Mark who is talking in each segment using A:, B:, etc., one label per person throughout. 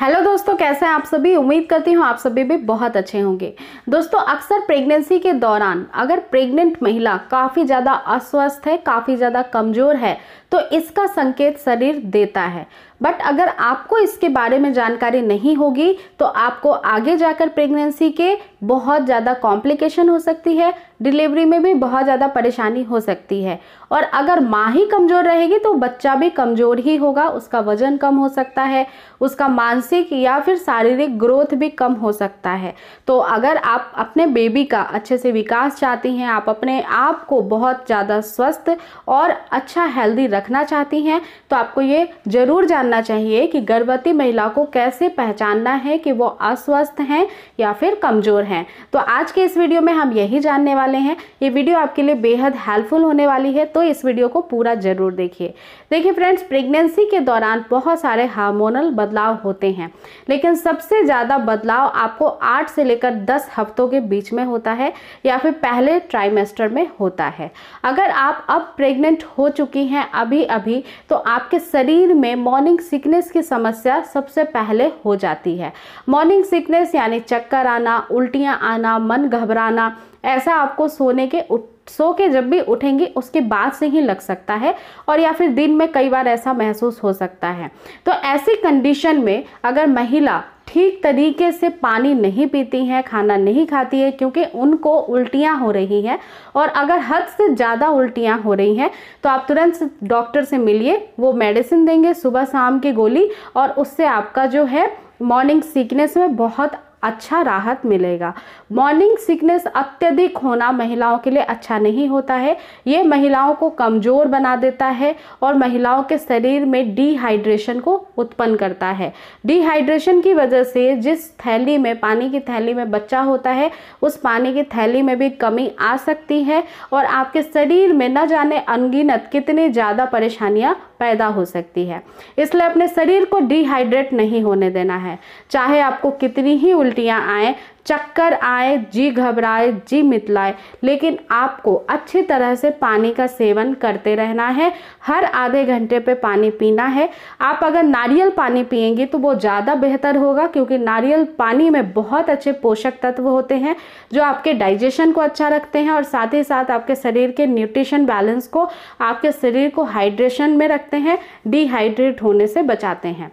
A: hello दोस्तों कैसे हैं आप सभी उम्मीद करती हूँ आप सभी भी बहुत अच्छे होंगे दोस्तों अक्सर प्रेगनेंसी के दौरान अगर प्रेग्नेंट महिला काफ़ी ज़्यादा अस्वस्थ है काफ़ी ज़्यादा कमज़ोर है तो इसका संकेत शरीर देता है बट अगर आपको इसके बारे में जानकारी नहीं होगी तो आपको आगे जाकर प्रेगनेंसी के बहुत ज़्यादा कॉम्प्लिकेशन हो सकती है डिलीवरी में भी बहुत ज़्यादा परेशानी हो सकती है और अगर माँ ही कमज़ोर रहेगी तो बच्चा भी कमज़ोर ही होगा उसका वजन कम हो सकता है उसका मानसिक या फिर शारीरिक ग्रोथ भी कम हो सकता है तो अगर आप अपने बेबी का अच्छे से विकास चाहती हैं आप अपने आप को बहुत ज़्यादा स्वस्थ और अच्छा हेल्दी रखना चाहती हैं तो आपको ये ज़रूर जान करना चाहिए कि गर्भवती महिला को कैसे पहचानना है कि वो अस्वस्थ हैं या फिर कमज़ोर हैं तो आज के इस वीडियो में हम यही जानने वाले हैं ये वीडियो आपके लिए बेहद हेल्पफुल होने वाली है तो इस वीडियो को पूरा ज़रूर देखिए देखिए फ्रेंड्स प्रेगनेंसी के दौरान बहुत सारे हार्मोनल बदलाव होते हैं लेकिन सबसे ज़्यादा बदलाव आपको आठ से लेकर दस हफ्तों के बीच में होता है या फिर पहले ट्राइमेस्टर में होता है अगर आप अब प्रेग्नेंट हो चुकी हैं अभी अभी तो आपके शरीर में मॉर्निंग मॉर्निंग सिकनेस की समस्या सबसे पहले हो जाती है मॉर्निंग सिकनेस यानी चक्कर आना उल्टियाँ आना मन घबराना ऐसा आपको सोने के उठ सो के जब भी उठेंगे उसके बाद से ही लग सकता है और या फिर दिन में कई बार ऐसा महसूस हो सकता है तो ऐसी कंडीशन में अगर महिला ठीक तरीके से पानी नहीं पीती हैं खाना नहीं खाती है क्योंकि उनको उल्टियाँ हो रही हैं और अगर हद से ज़्यादा उल्टियाँ हो रही हैं तो आप तुरंत डॉक्टर से मिलिए वो मेडिसिन देंगे सुबह शाम की गोली और उससे आपका जो है मॉर्निंग सीकनेस में बहुत अच्छा राहत मिलेगा मॉर्निंग सिकनेस अत्यधिक होना महिलाओं के लिए अच्छा नहीं होता है ये महिलाओं को कमज़ोर बना देता है और महिलाओं के शरीर में डिहाइड्रेशन को उत्पन्न करता है डिहाइड्रेशन की वजह से जिस थैली में पानी की थैली में बच्चा होता है उस पानी की थैली में भी कमी आ सकती है और आपके शरीर में न जाने अनगिनत कितनी ज़्यादा परेशानियाँ पैदा हो सकती है इसलिए अपने शरीर को डिहाइड्रेट नहीं होने देना है चाहे आपको कितनी ही उल्टियाँ आएँ चक्कर आए जी घबराए जी मितलाए लेकिन आपको अच्छी तरह से पानी का सेवन करते रहना है हर आधे घंटे पे पानी पीना है आप अगर नारियल पानी पियेंगे तो वो ज़्यादा बेहतर होगा क्योंकि नारियल पानी में बहुत अच्छे पोषक तत्व होते हैं जो आपके डाइजेशन को अच्छा रखते हैं और साथ ही साथ आपके शरीर के न्यूट्रिशन बैलेंस को आपके शरीर को हाइड्रेशन में रखते हैं डिहाइड्रेट होने से बचाते हैं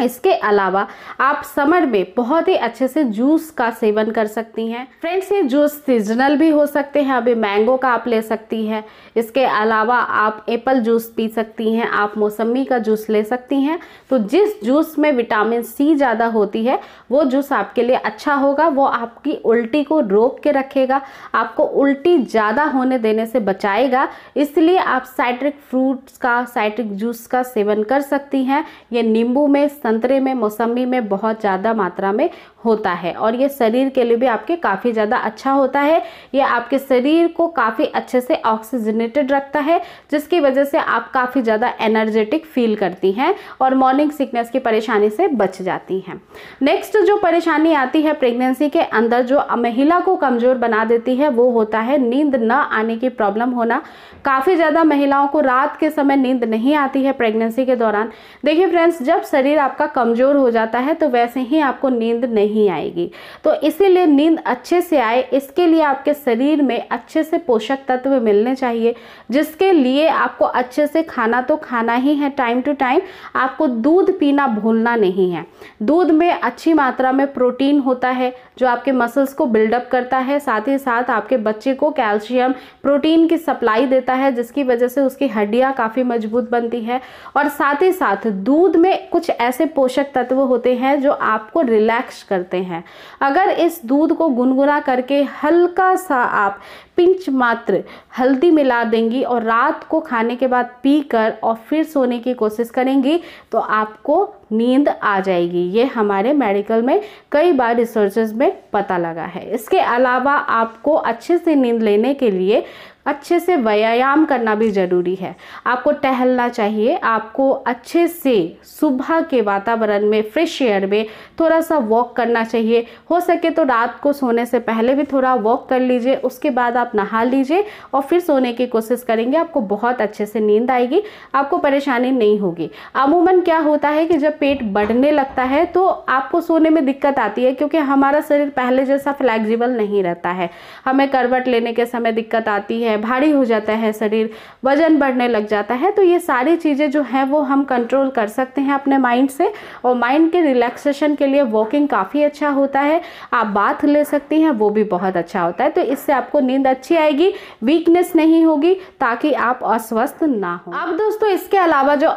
A: इसके अलावा आप समर में बहुत ही अच्छे से जूस का सेवन कर सकती हैं फ्रेंड्स ये जूस सीजनल भी हो सकते हैं अभी मैंगो का आप ले सकती हैं इसके अलावा आप एप्पल जूस पी सकती हैं आप मौसमी का जूस ले सकती हैं तो जिस जूस में विटामिन सी ज़्यादा होती है वो जूस आपके लिए अच्छा होगा वो आपकी उल्टी को रोक के रखेगा आपको उल्टी ज़्यादा होने देने से बचाएगा इसलिए आप साइट्रिक फ्रूट्स का साइट्रिक जूस का सेवन कर सकती हैं ये नींबू में संतरे में मौसमी में बहुत ज़्यादा मात्रा में होता है और ये शरीर के लिए भी आपके काफ़ी ज़्यादा अच्छा होता है ये आपके शरीर को काफ़ी अच्छे से ऑक्सीजनेटेड रखता है जिसकी वजह से आप काफ़ी ज़्यादा एनर्जेटिक फील करती हैं और मॉर्निंग सिकनेस की परेशानी से बच जाती हैं नेक्स्ट जो परेशानी आती है प्रेगनेंसी के अंदर जो महिला को कमज़ोर बना देती है वो होता है नींद न आने की प्रॉब्लम होना काफ़ी ज़्यादा महिलाओं को रात के समय नींद नहीं आती है प्रेगनेंसी के दौरान देखिए फ्रेंड्स जब शरीर आप आपका कमज़ोर हो जाता है तो वैसे ही आपको नींद नहीं आएगी तो इसीलिए नींद अच्छे से आए इसके लिए आपके शरीर में अच्छे से पोषक तत्व मिलने चाहिए जिसके लिए आपको अच्छे से खाना तो खाना ही है टाइम टू टाइम आपको दूध पीना भूलना नहीं है दूध में अच्छी मात्रा में प्रोटीन होता है जो आपके मसल्स को बिल्डअप करता है साथ ही साथ आपके बच्चे को कैल्शियम प्रोटीन की सप्लाई देता है जिसकी वजह से उसकी हड्डियाँ काफ़ी मजबूत बनती है और साथ ही साथ दूध में कुछ ऐसे पोषक तत्व होते हैं जो आपको रिलैक्स करते हैं अगर इस दूध को गुनगुना करके हल्का सा आप पिंच मात्र हल्दी मिला देंगी और रात को खाने के बाद पी कर और फिर सोने की कोशिश करेंगी तो आपको नींद आ जाएगी ये हमारे मेडिकल में कई बार रिसर्चेस में पता लगा है इसके अलावा आपको अच्छे से नींद लेने के लिए अच्छे से व्यायाम करना भी ज़रूरी है आपको टहलना चाहिए आपको अच्छे से सुबह के वातावरण में फ्रेश एयर में थोड़ा सा वॉक करना चाहिए हो सके तो रात को सोने से पहले भी थोड़ा वॉक कर लीजिए उसके बाद आप नहा लीजिए और फिर सोने की कोशिश करेंगे आपको बहुत अच्छे से नींद आएगी आपको परेशानी नहीं होगी अमूमन क्या होता है कि जब पेट बढ़ने लगता है तो आपको सोने में दिक्कत आती है क्योंकि हमारा शरीर पहले जैसा फ्लैक्जिबल नहीं रहता है हमें करवट लेने के समय दिक्कत आती है है भारी हो जाता है शरीर वजन बढ़ने लग जाता है तो ये सारी चीज़ें जो हैं वो हम कंट्रोल कर सकते हैं अपने माइंड से और माइंड के रिलैक्सेशन के लिए वॉकिंग काफ़ी अच्छा होता है आप बात ले सकती हैं वो भी बहुत अच्छा होता है तो इससे आपको नींद अच्छी आएगी वीकनेस नहीं होगी ताकि आप अस्वस्थ ना हो अब दोस्तों इसके अलावा जो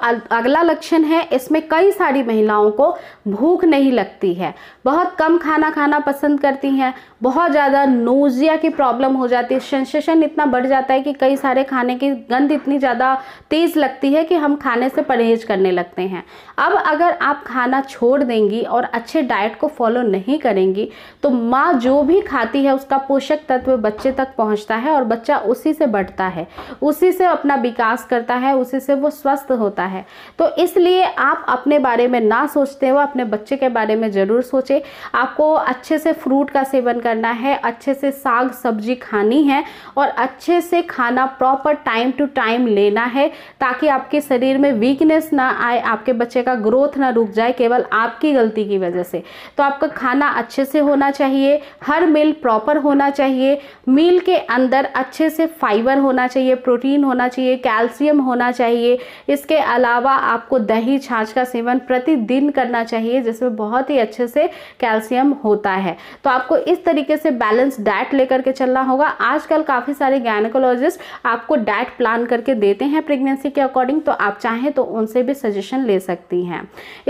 A: अगला लक्षण है इसमें कई सारी महिलाओं को भूख नहीं लगती है बहुत कम खाना खाना पसंद करती हैं बहुत ज़्यादा नोज़िया की प्रॉब्लम हो जाती है सेंसेशन इतना बढ़ जाता है कि कई सारे खाने की गंध इतनी ज़्यादा तेज़ लगती है कि हम खाने से परहेज करने लगते हैं अब अगर आप खाना छोड़ देंगी और अच्छे डाइट को फॉलो नहीं करेंगी तो माँ जो भी खाती है उसका पोषक तत्व बच्चे तक पहुँचता है और बच्चा उसी से बढ़ता है उसी से अपना विकास करता है उसी से वो स्वस्थ होता है तो इसलिए आप अपने बारे में ना सोचते हो अपने बच्चे के बारे में ज़रूर सोचें आपको अच्छे से फ्रूट का सेवन करना है अच्छे से साग सब्जी खानी है और अच्छे से खाना प्रॉपर टाइम टू टाइम लेना है ताकि आपके शरीर में वीकनेस ना आए आपके बच्चे का ग्रोथ ना रुक जाए केवल आपकी गलती की वजह से तो आपका खाना अच्छे से होना चाहिए हर मील प्रॉपर होना चाहिए मील के अंदर अच्छे से फाइबर होना चाहिए प्रोटीन होना चाहिए कैल्शियम होना चाहिए इसके अलावा आपको दही छाछ का सेवन प्रतिदिन करना चाहिए जिसमें बहुत ही अच्छे से कैल्शियम होता है तो आपको इस तरीके तरीके से बैलेंस डाइट लेकर के चलना होगा आजकल काफ़ी सारे गायनकोलॉजिस्ट आपको डाइट प्लान करके देते हैं प्रेगनेंसी के अकॉर्डिंग तो आप चाहें तो उनसे भी सजेशन ले सकती हैं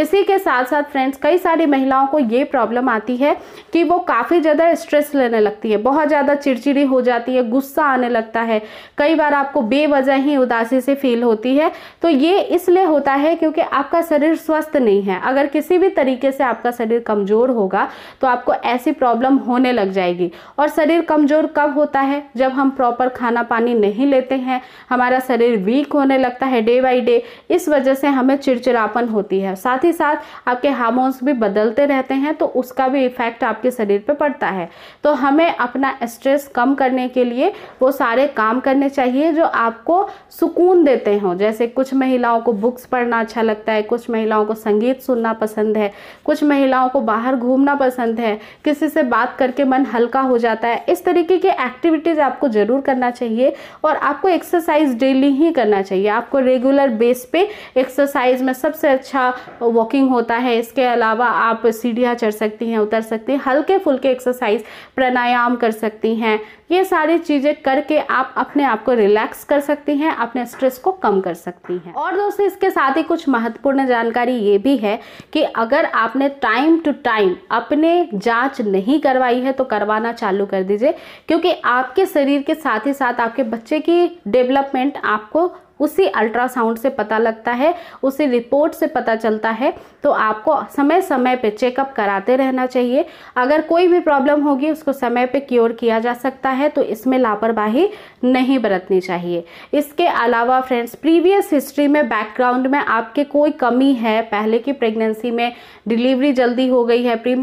A: इसी के साथ साथ फ्रेंड्स कई सारी महिलाओं को ये प्रॉब्लम आती है कि वो काफ़ी ज़्यादा स्ट्रेस लेने लगती है बहुत ज़्यादा चिड़चिड़ी हो जाती है गुस्सा आने लगता है कई बार आपको बेवजह ही उदासी से फील होती है तो ये इसलिए होता है क्योंकि आपका शरीर स्वस्थ नहीं है अगर किसी भी तरीके से आपका शरीर कमज़ोर होगा तो आपको ऐसी प्रॉब्लम होने लग जाएगी और शरीर कमज़ोर कब होता है जब हम प्रॉपर खाना पानी नहीं लेते हैं हमारा शरीर वीक होने लगता है डे बाई डे इस वजह से हमें चिड़चिड़ापन होती है साथ ही साथ आपके हार्मोन्स भी बदलते रहते हैं तो उसका भी इफ़ेक्ट आपके शरीर पर पड़ता है तो हमें अपना स्ट्रेस कम करने के लिए वो सारे काम करने चाहिए जो आपको सुकून देते हों जैसे कुछ महिलाओं को बुक्स पढ़ना अच्छा लगता है कुछ महिलाओं को संगीत सुनना पसंद है कुछ महिलाओं को बाहर घूमना पसंद है किसी से बात करके मन हल्का हो जाता है इस तरीके की एक्टिविटीज़ आपको ज़रूर करना चाहिए और आपको एक्सरसाइज डेली ही करना चाहिए आपको रेगुलर बेस पे एक्सरसाइज में सबसे अच्छा वॉकिंग होता है इसके अलावा आप सीढ़ियाँ चढ़ सकती हैं उतर सकती हैं हल्के फुल्के एक्सरसाइज प्राणायाम कर सकती हैं ये सारी चीज़ें करके आप अपने आप को रिलैक्स कर सकती हैं अपने स्ट्रेस को कम कर सकती हैं और दोस्तों इसके साथ ही कुछ महत्वपूर्ण जानकारी ये भी है कि अगर आपने टाइम टू टाइम अपने जांच नहीं करवाई है तो करवाना चालू कर दीजिए क्योंकि आपके शरीर के साथ ही साथ आपके बच्चे की डेवलपमेंट आपको उसी अल्ट्रासाउंड से पता लगता है उसी रिपोर्ट से पता चलता है तो आपको समय समय पे चेकअप कराते रहना चाहिए अगर कोई भी प्रॉब्लम होगी उसको समय पे क्योर किया जा सकता है तो इसमें लापरवाही नहीं बरतनी चाहिए इसके अलावा फ्रेंड्स प्रीवियस हिस्ट्री में बैकग्राउंड में आपके कोई कमी है पहले की प्रेगनेंसी में डिलीवरी जल्दी हो गई है प्री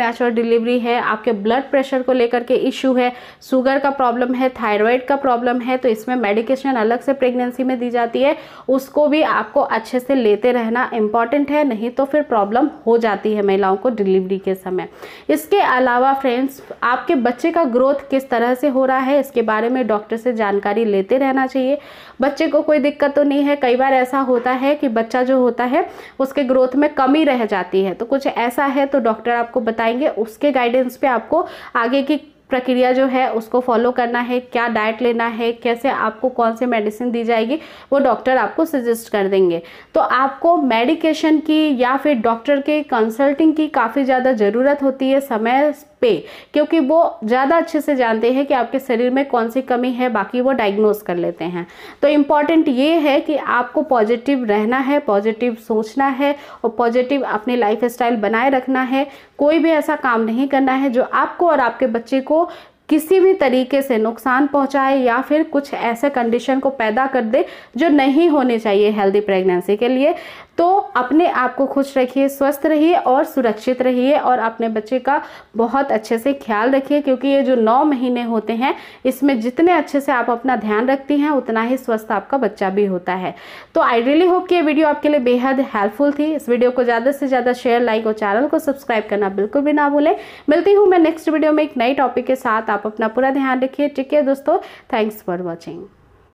A: डिलीवरी है आपके ब्लड प्रेशर को लेकर के इश्यू है शुगर का प्रॉब्लम है थायरॉयड का प्रॉब्लम है तो इसमें मेडिकेशन अलग से प्रेगनेंसी में दी जाती है है उसको भी आपको अच्छे से लेते रहना इम्पॉर्टेंट है नहीं तो फिर प्रॉब्लम हो जाती है महिलाओं को डिलीवरी के समय इसके अलावा फ्रेंड्स आपके बच्चे का ग्रोथ किस तरह से हो रहा है इसके बारे में डॉक्टर से जानकारी लेते रहना चाहिए बच्चे को कोई दिक्कत तो नहीं है कई बार ऐसा होता है कि बच्चा जो होता है उसके ग्रोथ में कमी रह जाती है तो कुछ ऐसा है तो डॉक्टर आपको बताएंगे उसके गाइडेंस पे आपको आगे की प्रक्रिया जो है उसको फॉलो करना है क्या डाइट लेना है कैसे आपको कौन सी मेडिसिन दी जाएगी वो डॉक्टर आपको सजेस्ट कर देंगे तो आपको मेडिकेशन की या फिर डॉक्टर के कंसल्टिंग की काफ़ी ज़्यादा ज़रूरत होती है समय पे क्योंकि वो ज़्यादा अच्छे से जानते हैं कि आपके शरीर में कौन सी कमी है बाकी वो डायग्नोस कर लेते हैं तो इम्पॉर्टेंट ये है कि आपको पॉजिटिव रहना है पॉजिटिव सोचना है और पॉजिटिव अपनी लाइफ बनाए रखना है कोई भी ऐसा काम नहीं करना है जो आपको और आपके बच्चे को किसी भी तरीके से नुकसान पहुंचाए या फिर कुछ ऐसे कंडीशन को पैदा कर दे जो नहीं होने चाहिए हेल्दी प्रेगनेंसी के लिए तो अपने आप को खुश रखिए स्वस्थ रहिए और सुरक्षित रहिए और अपने बच्चे का बहुत अच्छे से ख्याल रखिए क्योंकि ये जो नौ महीने होते हैं इसमें जितने अच्छे से आप अपना ध्यान रखती हैं उतना ही स्वस्थ आपका बच्चा भी होता है तो आई रियली होप कि ये वीडियो आपके लिए बेहद हेल्पफुल थी इस वीडियो को ज़्यादा से ज़्यादा शेयर लाइक और चैनल को सब्सक्राइब करना बिल्कुल भी ना भूलें मिलती हूँ मैं नेक्स्ट वीडियो में एक नई टॉपिक के साथ आप अपना पूरा ध्यान रखिए ठीक है दोस्तों थैंक्स फॉर वॉचिंग